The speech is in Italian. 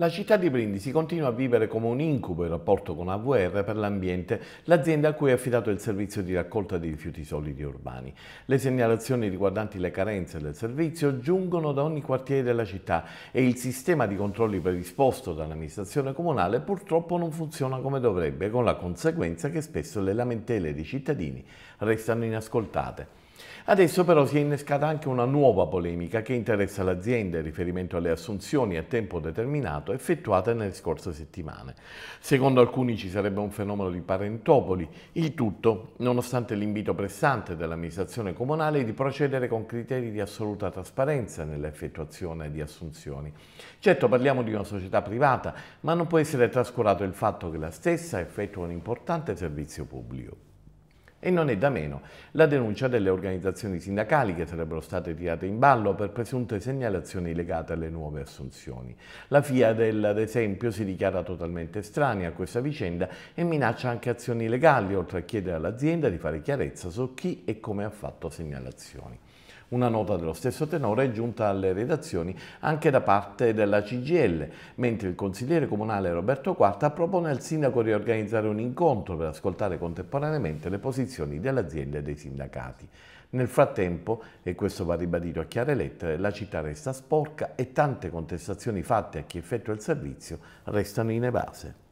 La città di Brindisi continua a vivere come un incubo il rapporto con AVR per l'ambiente, l'azienda a cui è affidato il servizio di raccolta di rifiuti solidi urbani. Le segnalazioni riguardanti le carenze del servizio giungono da ogni quartiere della città e il sistema di controlli predisposto dall'amministrazione comunale purtroppo non funziona come dovrebbe, con la conseguenza che spesso le lamentele dei cittadini restano inascoltate. Adesso però si è innescata anche una nuova polemica che interessa l'azienda in riferimento alle assunzioni a tempo determinato effettuate nelle scorse settimane. Secondo alcuni ci sarebbe un fenomeno di parentopoli, il tutto nonostante l'invito pressante dell'amministrazione comunale di procedere con criteri di assoluta trasparenza nell'effettuazione di assunzioni. Certo parliamo di una società privata, ma non può essere trascurato il fatto che la stessa effettua un importante servizio pubblico. E non è da meno la denuncia delle organizzazioni sindacali che sarebbero state tirate in ballo per presunte segnalazioni legate alle nuove assunzioni. La FIAD, ad esempio, si dichiara totalmente estranea a questa vicenda e minaccia anche azioni legali, oltre a chiedere all'azienda di fare chiarezza su chi e come ha fatto segnalazioni. Una nota dello stesso tenore è giunta alle redazioni anche da parte della CGL, mentre il consigliere comunale Roberto Quarta propone al sindaco di organizzare un incontro per ascoltare contemporaneamente le posizioni dell'azienda e dei sindacati. Nel frattempo, e questo va ribadito a chiare lettere, la città resta sporca e tante contestazioni fatte a chi effettua il servizio restano in evase.